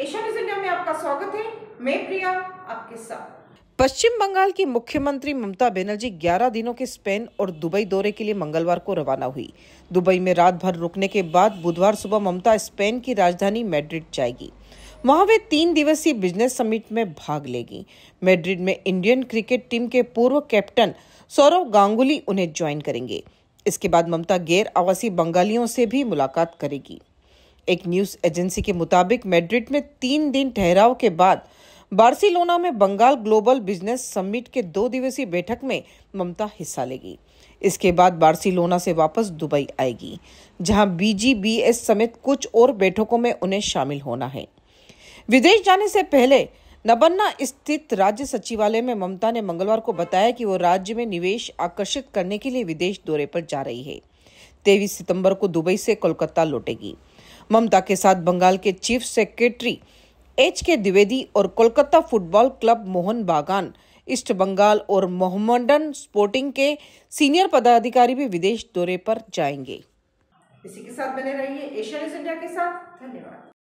news India में आपका स्वागत है मैं प्रिया आपके साथ पश्चिम बंगाल की मुख्यमंत्री ममता बनर्जी 11 दिनों के स्पेन और दुबई दौरे के लिए मंगलवार को रवाना हुई दुबई में रात भर रुकने के बाद बुधवार सुबह ममता स्पेन की राजधानी मैड्रिड जाएगी वहां वे तीन दिवसीय बिजनेस समिट में भाग लेगी मैड्रिड में इंडियन क्रिकेट टीम के पूर्व कैप्टन सौरव गांगुली उन्हें ज्वाइन करेंगे इसके बाद ममता गैर आवासीय बंगालियों से भी मुलाकात करेगी एक न्यूज एजेंसी के मुताबिक मैड्रिड में तीन दिन ठहराव के बाद बार्सिलोना में बंगाल ग्लोबल बिजनेस समिट के दो दिवसीय बैठक में ममता हिस्सा लेगी इसके बाद बार्सिलोना से वापस दुबई आएगी जहां बीजीबीएस समेत कुछ और बैठकों में उन्हें शामिल होना है विदेश जाने से पहले नबन्ना स्थित राज्य सचिवालय में ममता ने मंगलवार को बताया कि वो राज्य में निवेश आकर्षित करने के लिए विदेश दौरे पर जा रही है तेईस सितंबर को दुबई से कोलकाता लौटेगी ममता के साथ बंगाल के चीफ सेक्रेटरी एच के द्विवेदी और कोलकाता फुटबॉल क्लब मोहन बागान ईस्ट बंगाल और मोहम्मडन स्पोर्टिंग के सीनियर पदाधिकारी भी विदेश दौरे पर जाएंगे इसी के साथ बने रहिए न्यूज इंडिया के साथ धन्यवाद